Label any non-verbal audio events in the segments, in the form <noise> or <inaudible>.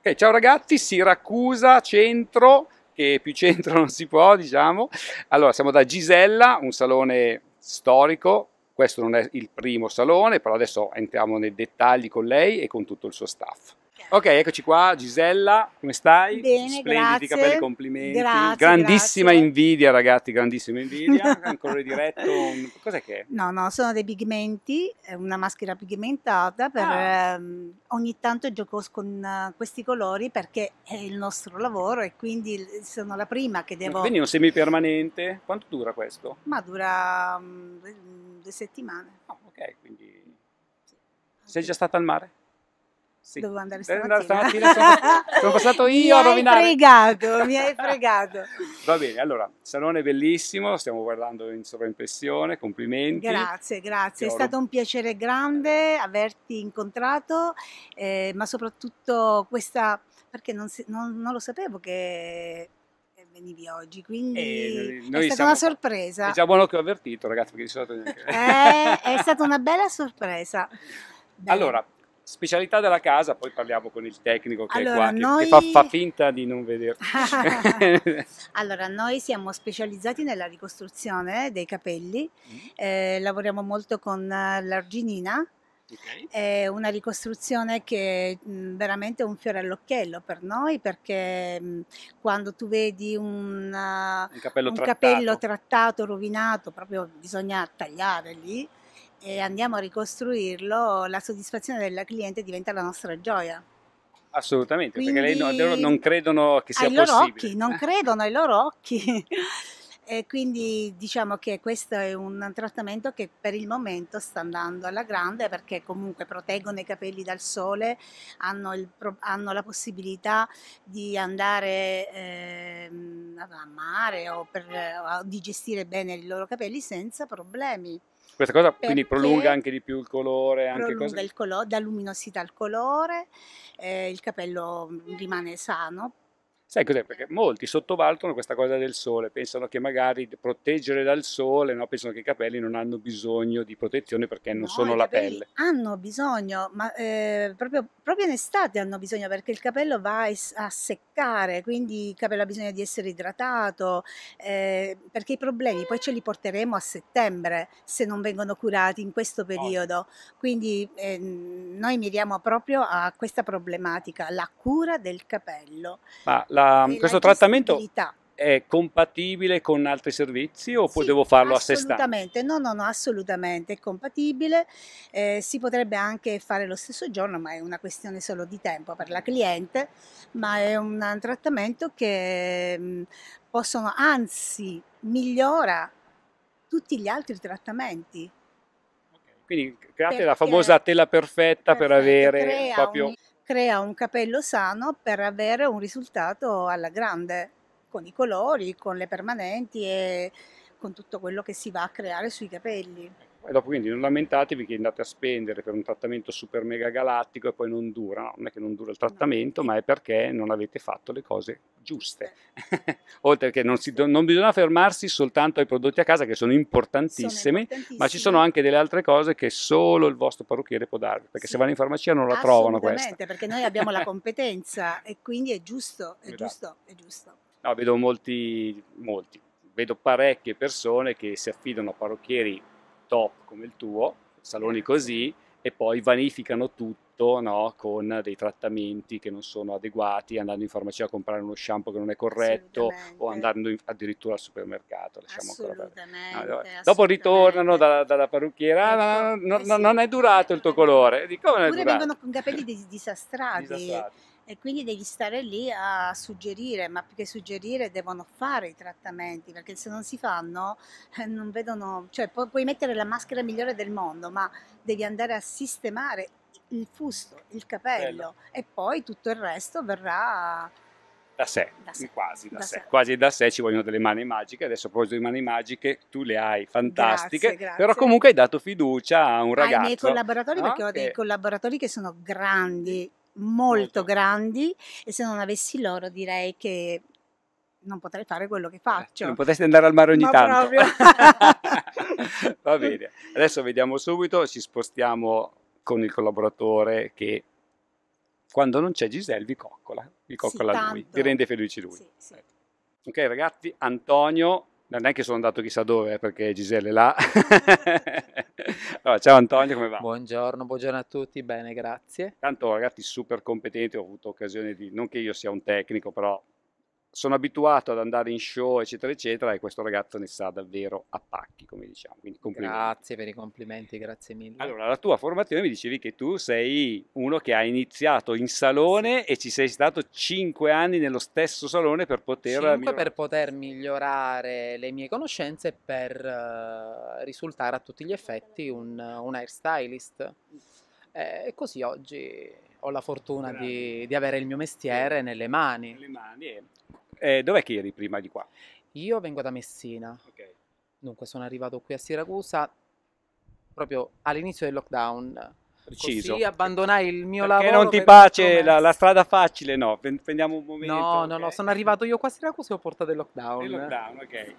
Ok, eh, ciao ragazzi, Siracusa, centro, che più centro non si può, diciamo. Allora, siamo da Gisella, un salone storico, questo non è il primo salone, però adesso entriamo nei dettagli con lei e con tutto il suo staff. Ok, eccoci qua, Gisella, come stai? Bene, Splendidi grazie. capelli, complimenti. Grazie, grandissima grazie. invidia, ragazzi, grandissima invidia. un <laughs> colore diretto, un... cos'è che è? No, no, sono dei pigmenti, una maschera pigmentata. Per, ah. ehm, ogni tanto gioco con eh, questi colori perché è il nostro lavoro e quindi sono la prima che devo... Quindi un semipermanente, quanto dura questo? Ma dura um, due settimane. Oh, ok, quindi... Sì. Sei già stata al mare? Sì. Dovevo andare stamattina. Eh, no, stamattina sono, sono, passato <laughs> io a rovinare. Mi hai fregato, mi hai <laughs> fregato. Va bene, allora, salone bellissimo, stiamo guardando in sovraimpressione, complimenti. Grazie, grazie, è stato un piacere grande averti incontrato, eh, ma soprattutto questa, perché non, non, non lo sapevo che venivi oggi, quindi eh, è stata siamo, una sorpresa. È già buono che ho avvertito, ragazzi, perché di solito... eh, è <laughs> stata una bella sorpresa. Bene. Allora, Specialità della casa, poi parliamo con il tecnico che allora, è qua, noi... che, fa, fa, finta di non vederlo. <laughs> allora, noi siamo specializzati nella ricostruzione dei capelli, mm. eh, lavoriamo molto con l'arginina, Okay. È una ricostruzione che mm, è veramente un fiore all'occhiello per noi perché mm, quando tu vedi un, un, capello, un trattato. capello, trattato. rovinato, proprio bisogna tagliare lì e andiamo a ricostruirlo, la soddisfazione della cliente diventa la nostra gioia. Assolutamente, Quindi, perché lei non, non credono che sia ai loro possibile. Occhi, non eh. credono ai loro occhi. <laughs> E quindi diciamo che questo è un trattamento che per il momento sta andando alla grande perché comunque proteggono i capelli dal sole, hanno, il, hanno la possibilità di andare eh, a mare o, per, o di gestire bene i loro capelli senza problemi. Questa cosa quindi prolunga anche di più il colore. Anche prolunga il colore, dà luminosità al colore, eh, il capello rimane sano Sai cos'è? Perché molti sottovalutano questa cosa del sole, pensano che magari proteggere dal sole, no? pensano che i capelli non hanno bisogno di protezione perché non no, sono la pelle. Hanno bisogno, ma eh, proprio, proprio, in estate hanno bisogno perché il capello va a seccare, quindi il capello ha bisogno di essere idratato, eh, perché i problemi poi ce li porteremo a settembre se non vengono curati in questo periodo. Quindi eh, noi miriamo proprio a questa problematica, la cura del capello. Ma la la, questo trattamento è compatibile con altri servizi oppure sì, devo farlo a sé stante? Assolutamente, no, no, no, assolutamente è compatibile, eh, si potrebbe anche fare lo stesso giorno, ma è una questione solo di tempo per la cliente, ma è un trattamento che mh, mm, possono, anzi, migliora tutti gli altri trattamenti. Quindi create Perché la famosa tela perfetta, perfetta per avere proprio... Un crea un capello sano per avere un risultato alla grande, con i colori, con le permanenti e con tutto quello che si va a creare sui capelli e dopo quindi non lamentatevi che andate a spendere per un trattamento super mega galattico e poi non dura, no? non è che non dura il trattamento, ma è perché non avete fatto le cose giuste. <laughs> Oltre che non, si, non, bisogna fermarsi soltanto ai prodotti a casa che sono importantissimi, ma ci sono anche delle altre cose che solo il vostro parrucchiere può darvi, perché sì. se vanno in farmacia non la trovano questa. perché noi abbiamo la competenza e quindi è giusto, è esatto. giusto, è giusto. No, vedo molti, molti, vedo parecchie persone che si affidano a parrucchieri top come il tuo, saloni così, e poi vanificano tutto no? con dei trattamenti che non sono adeguati, andando in farmacia a comprare uno shampoo che non è corretto o andando in, addirittura al supermercato. Assolutamente, no, dopo ritornano dalla, dalla parrucchiera, ah, no, ecco, eh non è durato il tuo colore. Dico, non Pure vengono con capelli disastrati. disastrati e quindi devi stare lì a suggerire, ma più che suggerire devono fare i trattamenti, perché se non si fanno eh, non vedono, cioè pu- puoi mettere la maschera migliore del mondo, ma devi andare a sistemare il fusto, il capello Bello. e poi tutto il resto verrà da sé, da sé. quasi da, da sé. sé. quasi da sé ci vogliono delle mani magiche. Adesso a proposito di mani magiche, tu le hai fantastiche, grazie, grazie. però comunque hai dato fiducia a un ragazzo. Ai miei collaboratori, no? perché ho dei collaboratori che sono grandi, molto grandi e se non avessi loro direi che non potrei fare quello che eh, faccio. Non potresti andare al mare ogni Ma tanto. <laughs> Va bene, adesso vediamo subito, ci spostiamo con il collaboratore che quando non c'è Giselle vi coccola, vi coccola sì, lui, vi rende felici lui. Sì, sì. Ok ragazzi, Antonio non è che sono andato chissà dove, eh, perché Giselle è là. allora, <laughs> ciao Antonio, come va? Buongiorno, buongiorno a tutti, bene, grazie. Tanto ragazzi super competenti, ho avuto occasione di, non che io sia un tecnico, però sono abituato ad andare in show, eccetera, eccetera, e questo ragazzo ne sa davvero a pacchi, come diciamo. Quindi Grazie per i complimenti, grazie mille. Allora, la tua formazione mi dicevi che tu sei uno che ha iniziato in salone e ci sei stato cinque anni nello stesso salone per poter... 5 migliorare. per poter migliorare le mie conoscenze e per uh, risultare a tutti gli effetti un, un hairstylist. Eh, e eh, così oggi ho la fortuna di, di, avere il mio mestiere nelle mani. Nelle mani e eh. Eh, dov'è che eri prima di qua? Io vengo da Messina. Okay. Dunque sono arrivato qui a Siracusa proprio all'inizio del lockdown. Preciso. Così abbandonai il mio Perché lavoro. non ti piace la, la, strada facile? No, prendiamo un momento. No, okay. no, no, sono arrivato io qua a Siracusa e ho portato il lockdown. Il lockdown, ok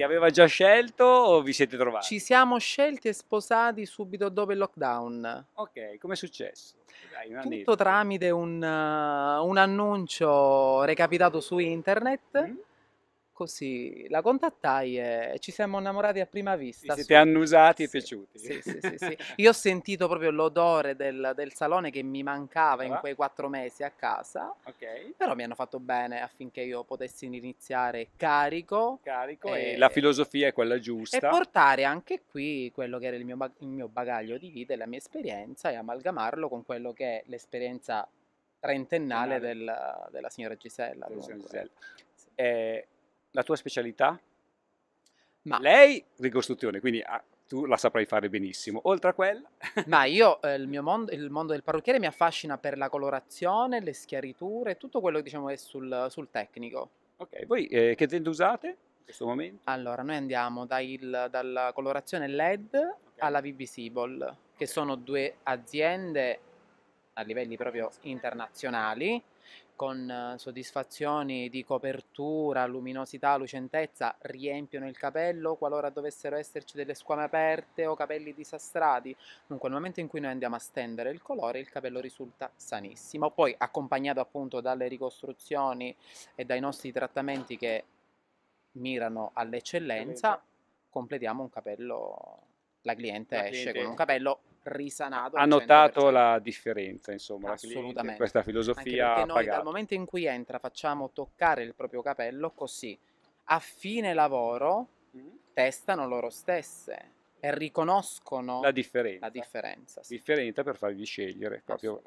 ti aveva già scelto o vi siete trovati? Ci siamo scelti e sposati subito dopo il lockdown. Ok, come è successo? Dai, Tutto detto. tramite un, uh, un, annuncio recapitato su internet. Mm-hmm così la contattai e ci siamo innamorati a prima vista. Vi siete su... annusati e sì, piaciuti. Sì, sì, sì, sì. <laughs> Io ho sentito proprio l'odore del, del salone che mi mancava ah. in quei quattro mesi a casa, okay. però mi hanno fatto bene affinché io potessi iniziare carico. Carico e, e la filosofia è quella giusta. E portare anche qui quello che era il mio, il mio bagaglio di vita e la mia esperienza e amalgamarlo con quello che è l'esperienza trentennale del, della signora Gisella. Gisella. Eh, la tua specialità? Ma... Lei, ricostruzione, quindi ah, tu la saprai fare benissimo. Oltre a quella... Ma io, eh, il, mondo, il, mondo, del parrucchiere mi affascina per la colorazione, le schiariture, tutto quello che diciamo è sul, sul tecnico. Ok, voi eh, che aziende usate in questo momento? Allora, noi andiamo dal, dalla colorazione LED okay. alla VB che okay. sono due aziende a livelli proprio internazionali, con eh, soddisfazioni di copertura, luminosità, lucentezza, riempiono il capello qualora dovessero esserci delle squame aperte o capelli disastrati. Dunque, nel momento in cui noi andiamo a stendere il colore, il capello risulta sanissimo. Poi, accompagnato appunto dalle ricostruzioni e dai nostri trattamenti che mirano all'eccellenza, completiamo un capello la cliente la esce cliente... con un capello risanato. Ha notato la differenza, insomma, assolutamente. questa filosofia. Anche noi dal momento in cui entra facciamo toccare il proprio capello così a fine lavoro mm-hmm. testano loro stesse e riconoscono la differenza, la differenza, sì. differenza per farvi scegliere proprio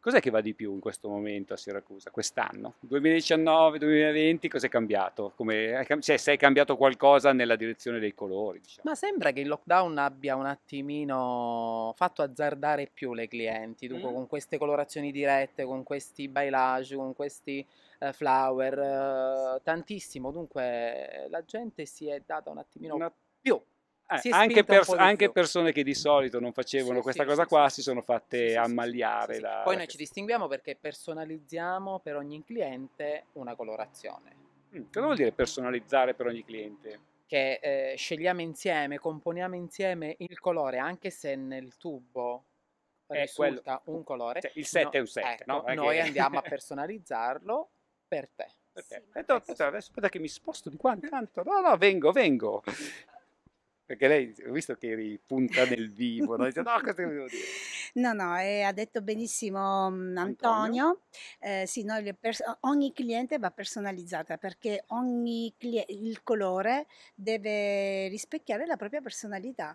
Cos'è che va di più in questo momento a Siracusa, quest'anno? 2019-2020 cos'è cambiato? Come, cioè, se è cambiato qualcosa nella direzione dei colori? Diciamo. Ma sembra che il lockdown abbia un attimino fatto azzardare più le clienti, dunque mm. con queste colorazioni dirette, con questi bailage, con questi eh, flower, eh, tantissimo, dunque la gente si è data un attimino una... più eh, anche, pers- anche persone che di solito non facevano sì, questa sì, cosa sì, qua si sono fatte ammaliare. La... Poi noi ci distinguiamo perché personalizziamo per ogni cliente una colorazione. Mm, cosa vuol dire personalizzare per ogni cliente? Che eh, scegliamo insieme, componiamo insieme il colore, anche se nel tubo è eh, risulta quello... un colore. Cioè, il 7 ecco, no, è un 7, ecco, no? Noi andiamo a <laughs> personalizzarlo per te. Per te. Sì, aspetta, adesso, aspetta che mi sposto di qua intanto. No, no, vengo, vengo. Perché lei, ho visto che eri punta nel vivo, no? Dice, no, <laughs> cosa devo dire? No, no, ha detto benissimo mm, Antonio. Antonio. Eh, sì, noi ogni cliente va personalizzata perché ogni il colore deve rispecchiare la propria personalità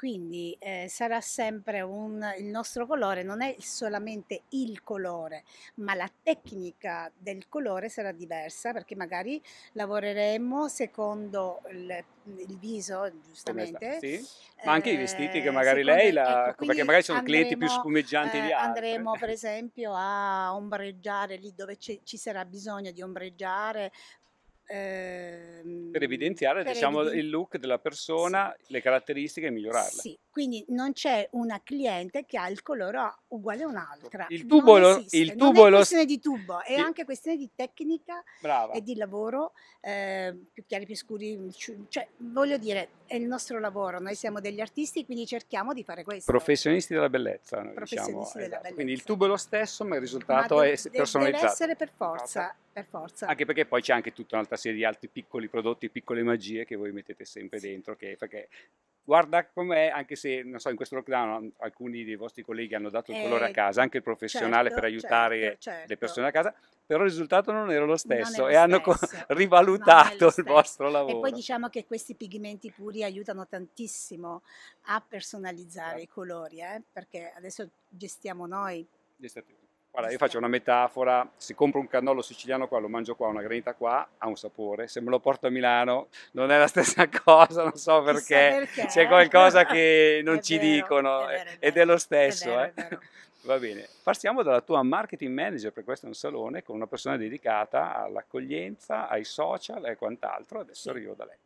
quindi eh, sarà sempre un, il nostro colore, non è solamente il colore, ma la tecnica del colore sarà diversa perché magari lavoreremo secondo il, il viso, esatto, giustamente. Sì. Ma anche eh, i vestiti che eh, magari secondo, lei, la, ecco, ecco perché magari sono andremo, clienti più spumeggianti eh, di altri. Andremo per <laughs> esempio a ombreggiare lì dove ci sarà bisogno di ombreggiare, Ehm, per evidenziare per diciamo, evidenti- il look della persona, sì. le caratteristiche e migliorarle. Sì, quindi non c'è una cliente che ha il colore uguale a un'altra. Il tubo, non esiste, il tubo non è questione di tubo, è il... anche questione di tecnica Brava. e di lavoro, eh, più chiari più scuri, cioè voglio dire è il nostro lavoro, noi siamo degli artisti quindi cerchiamo di fare questo. Professionisti della bellezza, noi diciamo, Professionisti diciamo, della esatto. bellezza. Quindi il tubo è lo stesso ma il risultato ma è personalizzato. Deve essere per forza, okay. Esatto. per forza. Anche perché poi c'è anche tutta un'altra serie di altri piccoli prodotti, piccole magie che voi mettete sempre dentro, che, perché guarda com'è, anche se non so, in questo lockdown mhmm, alcuni dei vostri colleghi hanno dato il eh, colore a eh, casa, anche il professionale certo, per aiutare certo, certo. le persone a casa, però il risultato non era lo <laughs> stesso e stesso. hanno rivalutato il vostro lavoro. E poi diciamo che questi pigmenti puri aiutano tantissimo a personalizzare esatto. i colori, eh? perché adesso gestiamo noi. Gestiamo Guarda, io faccio una metafora, se compro un cannolo siciliano qua, lo mangio qua, una granita qua, ha un sapore, se me lo porto a Milano non è la stessa <laughs> cosa, non so perché, perché. c'è qualcosa che <laughs> non è ci vero, dicono è eh, vero, è ed è lo stesso. È eh. <laughs> Va bene, partiamo dalla tua marketing manager, per questo è un salone, con una persona dedicata all'accoglienza, ai social e quant'altro, adesso sì. arrivo da lei.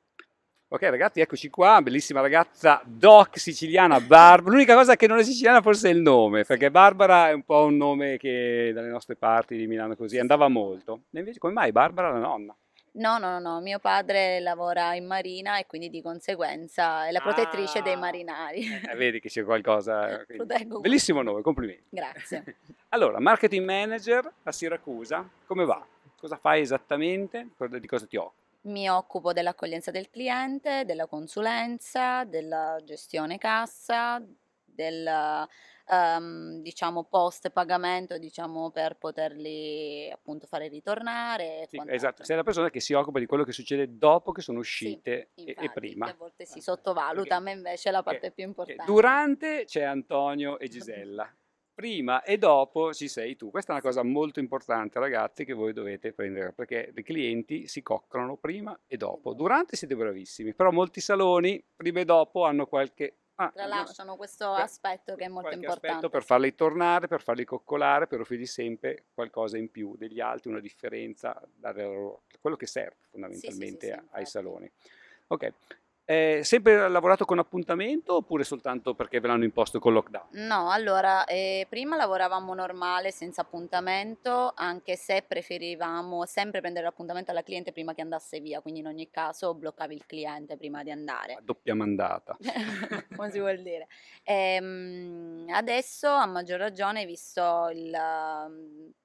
Ok ragazzi, eccoci qua, bellissima ragazza doc siciliana Barbara, l'unica cosa che non è siciliana forse è il nome, perché Barbara è un po' un nome che dalle nostre parti di Milano così andava molto, e invece come mai Barbara la nonna? No, no, no, no, mio padre lavora in marina e quindi di conseguenza è la protettrice ah, dei marinari. Eh, eh, vedi che c'è qualcosa. <laughs> Bellissimo nome, complimenti. Grazie. <laughs> allora, marketing manager a Siracusa, come va? Cosa fai esattamente? Di cosa ti occupi? mi occupo dell'accoglienza del cliente, della consulenza, della gestione cassa, del um, diciamo post pagamento diciamo per poterli appunto fare ritornare sì, esatto sei la persona che si occupa di quello che succede dopo che sono uscite sì, infatti, e, prima a volte si sottovaluta perché, ma invece è la parte perché, più importante durante c'è Antonio e Gisella prima e dopo ci sei tu. Questa è una cosa molto importante, ragazzi, che voi dovete prendere, perché i clienti si coccolano prima e dopo. Esatto. Durante siete bravissimi, però molti saloni, prima e dopo, hanno qualche... Ah, Tralasciano questo per, aspetto che è molto importante. per farli tornare, per farli coccolare, per offrirgli sempre qualcosa in più degli altri, una differenza, dare loro, quello che serve fondamentalmente sì, sì, sì, ai infatti. saloni. Ok, eh, sempre lavorato con appuntamento oppure soltanto perché ve l'hanno imposto col lockdown? No, allora eh, prima lavoravamo normale senza appuntamento, anche se preferivamo sempre prendere l'appuntamento alla cliente prima che andasse via, quindi in ogni caso bloccavi il cliente prima di andare. La doppia mandata. <laughs> Come si vuol dire? Eh, adesso a maggior ragione, visto il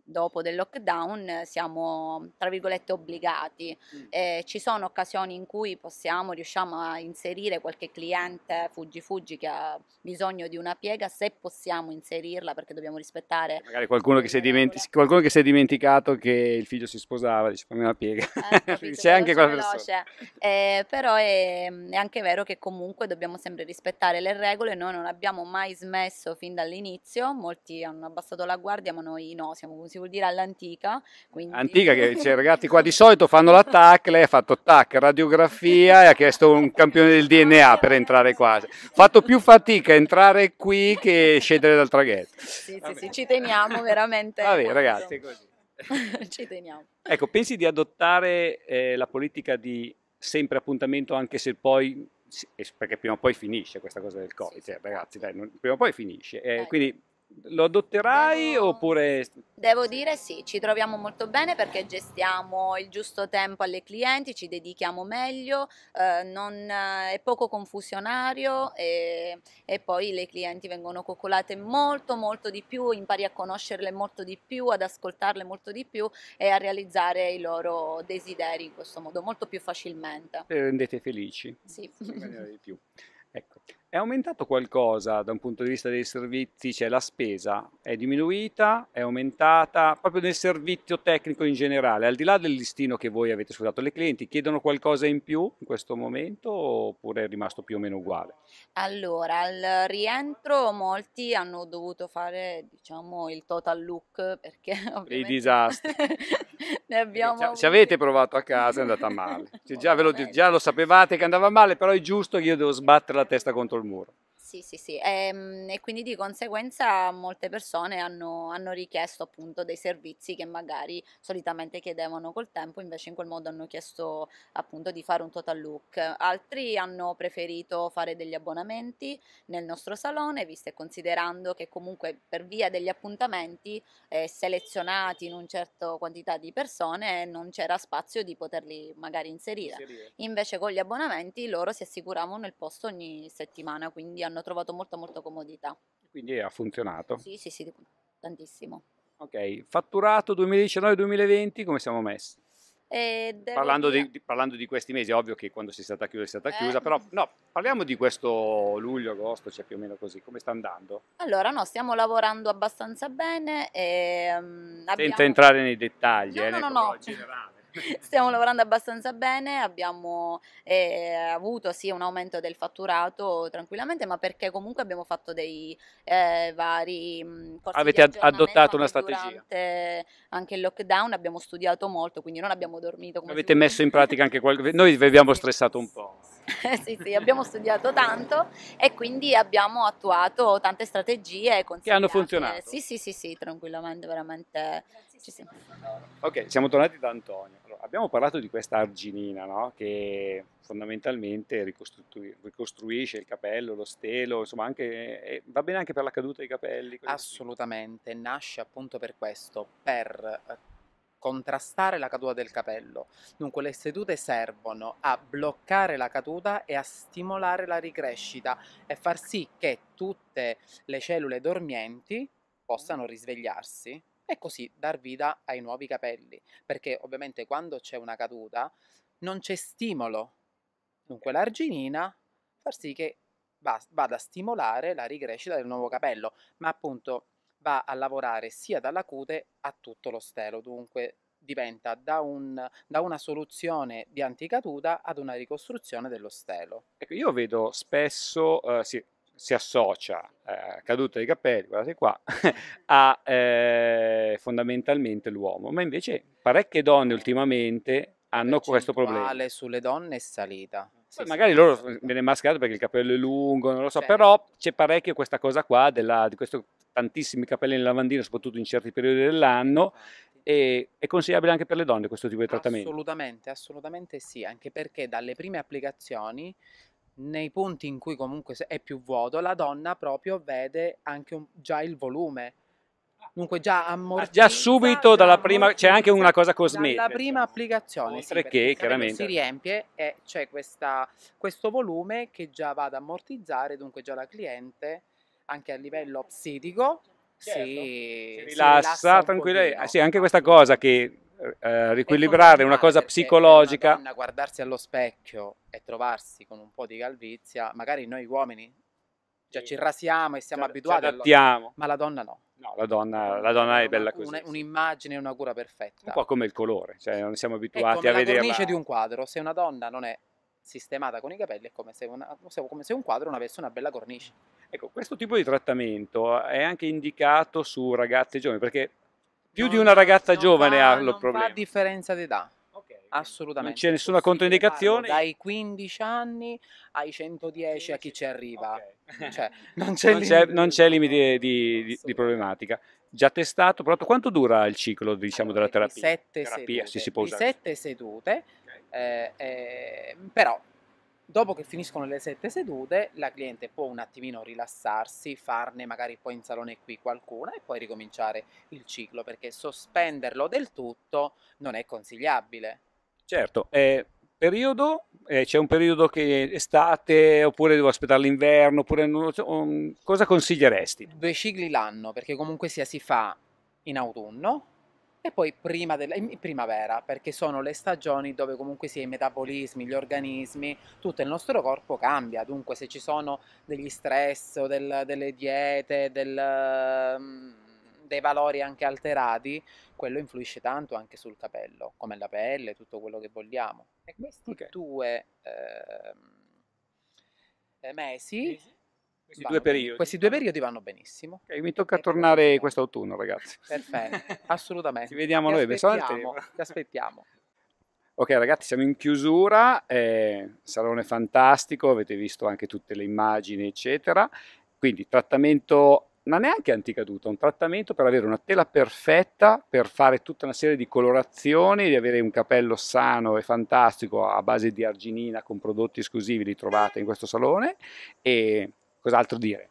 dopo del lockdown eh, siamo tra virgolette obbligati. Mm. Eh, ci sono occasioni in cui possiamo, riusciamo a inserire qualche cliente fuggi fuggi che ha bisogno di una piega, se possiamo inserirla perché dobbiamo rispettare. Magari qualcuno che, si è, dimenti- qualcuno che si è dimenticato che il figlio si sposava, dice fammi una piega. Eh, <laughs> C'è anche quella persona. Eh, però è, è anche vero che comunque dobbiamo sempre rispettare le regole, noi non abbiamo mai smesso fin dall'inizio, molti hanno abbassato la guardia ma noi no, siamo così vuol dire all'antica. Quindi... Antica che dice, <laughs> ragazzi qua di solito fanno la TAC, lei ha fatto TAC, radiografia e ha chiesto un campione del DNA per entrare qua. Fatto più fatica entrare qui che scendere dal traghetto. Sì, sì, sì, ci teniamo veramente. Va bene ragazzi, così. <laughs> ci teniamo. Ecco, pensi di adottare eh, la politica di sempre appuntamento anche se poi eh, perché prima o poi finisce questa cosa del Covid, sì, sì. Cioè, ragazzi, dai, non, prima o poi finisce. Eh, ecco. quindi lo adotterai Devo... oppure... Devo dire sì, ci troviamo molto bene perché gestiamo il giusto tempo alle clienti, ci dedichiamo meglio, eh, non, eh, è poco confusionario e, e, poi le clienti vengono coccolate molto molto di più, impari a conoscerle molto di più, ad ascoltarle molto di più e a realizzare i loro desideri in questo modo molto più facilmente. Le rendete felici? Sì. sì <laughs> Ecco. È aumentato qualcosa da un punto di vista dei servizi, cioè la spesa è diminuita, è aumentata, proprio nel servizio tecnico in generale, al di là del listino che voi avete sudato, le clienti chiedono qualcosa in più in questo momento oppure è rimasto più o meno uguale? Allora, al rientro molti hanno dovuto fare diciamo il total look perché <laughs> I disastri. <laughs> ne abbiamo... Ci cioè, avete provato a casa è andata male, <laughs> cioè, già, lo, già lo sapevate che andava male, però è giusto che io devo sbattere la testa contro il muro. Sì, sì, sì. E, ehm, e, quindi di conseguenza molte persone hanno, hanno, richiesto appunto dei servizi che magari solitamente chiedevano col tempo, invece in quel modo hanno chiesto appunto di fare un total look. Altri hanno preferito fare degli abbonamenti nel nostro salone, visto e considerando che comunque per via degli appuntamenti eh, selezionati in un certo quantità di persone non c'era spazio di poterli magari inserire. inserire. Invece con gli abbonamenti loro si assicuravano il posto ogni settimana, quindi hanno hanno trovato molta molta comodità. Quindi ha funzionato? Sì, sì, sì, tantissimo. Ok, fatturato 2019-2020 come siamo messi? Eh, parlando di, di, parlando di, questi mesi, ovvio che quando si è stata chiusa è stata eh. chiusa, però no, parliamo di questo luglio, agosto, c'è cioè più o meno così, come sta andando? Allora no, stiamo lavorando abbastanza bene. E, um, abbiamo... Senza entrare nei dettagli, no, eh, no, no, no. generale. Stiamo lavorando abbastanza bene, abbiamo eh, avuto sì un aumento del fatturato tranquillamente, ma perché comunque abbiamo fatto dei eh, vari mh, mm, corsi Avete ad adottato una strategia. Durante Anche il lockdown abbiamo studiato molto, quindi non abbiamo dormito. Avete messo in pratica anche qualcosa? Noi vi abbiamo stressato un po'. <laughs> sì, sì, abbiamo studiato tanto e quindi abbiamo attuato tante strategie che hanno funzionato. Sì, sì, sì, sì, tranquillamente, veramente. Ci siamo. Ok, siamo tornati da Antonio abbiamo parlato di questa arginina no? che fondamentalmente ricostrui, ricostruisce il capello, lo stelo, insomma anche, eh, eh, va bene anche per la caduta dei capelli. Assolutamente, così. nasce appunto per questo, per eh, contrastare la caduta del capello. Dunque le sedute servono a bloccare la caduta e a stimolare la ricrescita e far sì che tutte le cellule dormienti possano risvegliarsi e così dar vita ai nuovi capelli, perché ovviamente quando c'è una caduta non c'è stimolo. Dunque l'arginina fa sì che vada a stimolare la ricrescita del nuovo capello, ma appunto va a lavorare sia dalla cute a tutto lo stelo, dunque diventa da, un, da, una soluzione di anticaduta ad una ricostruzione dello stelo. Ecco, io vedo spesso, eh, sì, si associa, eh, caduta dei capelli, guardate qua, <laughs> a eh, fondamentalmente l'uomo, ma invece parecchie donne ultimamente hanno questo problema. La sulle donne è salita. Poi sì, magari sì, loro sì. viene mascherato perché il capello è lungo, non lo so, Bene. però c'è parecchio questa cosa qua, della, di questo, tantissimi capelli in lavandina, soprattutto in certi periodi dell'anno, e è consigliabile anche per le donne questo tipo di trattamento? Assolutamente, assolutamente sì, anche perché dalle prime applicazioni nei punti in cui comunque è più vuoto, la donna proprio vede anche un, già il volume. Ah. Dunque già ah, ammortizza. già subito dalla già prima, c'è anche una cosa cosmetica. La prima applicazione. Oltre sì, che chiaramente. Si riempie e c'è questa, questo volume che già va ad ammortizzare, dunque già la cliente, anche a livello psichico, certo. si, si, rilassa, si rilassa tranquilla. Ah, sì, anche questa cosa che eh, riequilibrare una cosa psicologica. Una guardarsi allo specchio e trovarsi con un po' di calvizia, magari noi uomini cioè, ci rasiamo e siamo cioè, abituati. Adattiamo. Ma la donna no. No, la donna, la donna è bella così. un'immagine, una cura perfetta. Un po' come il colore, cioè non siamo ecco, abituati a vedere. È la cornice di un quadro, se una donna non è sistemata con i capelli è come se, una, come se un quadro non avesse una bella cornice. Ecco, questo tipo di trattamento è anche indicato su ragazze giovani, perché più non, di una ragazza giovane fa, ha lo problema. Non fa differenza d'età. Assolutamente. Non c'è nessuna controindicazione? Dai 15 anni ai 110 a chi ci arriva. Okay. <laughs> Cioè, non c'è limite, limite di, di, di problematica già testato, provato. Quanto dura il ciclo diciamo, allora, della terapia? Sette terapia sedute, si, si può usare. Sette sedute, okay. eh, eh, però Dopo che finiscono le sette sedute, la cliente può un attimino rilassarsi, farne magari poi in salone qui qualcuna e poi ricominciare il ciclo, perché sospenderlo del tutto non è consigliabile. Certo, eh, periodo? Eh, c'è un periodo che è estate oppure devo aspettare l'inverno? Oppure non, um, cosa consiglieresti? Due cicli l'anno, perché comunque sia si fa in autunno, e poi prima della, in primavera, perché sono le stagioni dove comunque sia i metabolismi, gli organismi, tutto il nostro corpo cambia, dunque se ci sono degli stress o del, delle diete, del, mm, dei valori anche alterati, quello influisce tanto anche sul capello, come la pelle, tutto quello che vogliamo. E questi okay. due ehm, eh, mesi questi vanno, due periodi. Questi due periodi vanno benissimo. Okay, mi tocca e tornare quest'autunno, ragazzi. Perfetto, <laughs> assolutamente. Ci vediamo ti noi, aspettiamo, ti aspettiamo. Ok ragazzi, siamo in chiusura, eh, salone fantastico, avete visto anche tutte le immagini eccetera, quindi trattamento ma neanche anticaduta, un trattamento per avere una tela perfetta, per fare tutta una serie di colorazioni, di avere un capello sano e fantastico a base di arginina con prodotti esclusivi li trovate in questo salone e cos'altro dire?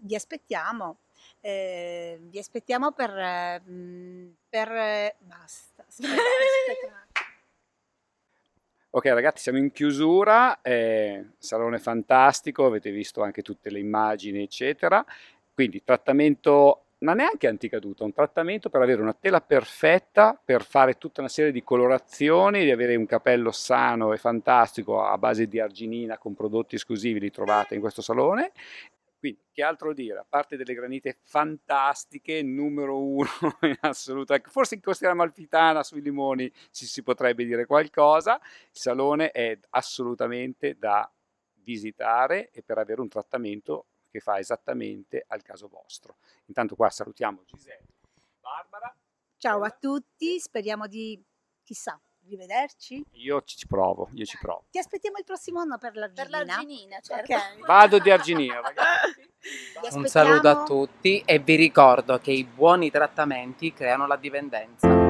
Vi aspettiamo, eh, vi aspettiamo per... Mm, per basta, Ok ragazzi siamo in chiusura, eh, salone fantastico, avete visto anche tutte le immagini eccetera, quindi trattamento ma neanche anticaduta, un trattamento per avere una tela perfetta, per fare tutta una serie di colorazioni, di avere un capello sano e fantastico a base di arginina con prodotti esclusivi li trovate in questo salone. Quindi, che altro dire, a parte delle granite fantastiche, numero uno <laughs> in assoluta, forse in Costiera Malfitana sui limoni ci si potrebbe dire qualcosa, il salone è assolutamente da visitare e per avere un trattamento che fa esattamente al caso vostro. Intanto qua salutiamo Giselle, Barbara. Ciao a tutti, speriamo di, chissà, rivederci. Io ci provo, io ci provo. Ti aspettiamo il prossimo anno per l'arginina. Per l'arginina, certo. Okay. <laughs> Vado di arginina, ragazzi. Un saluto a tutti e vi ricordo che i buoni trattamenti creano la dipendenza.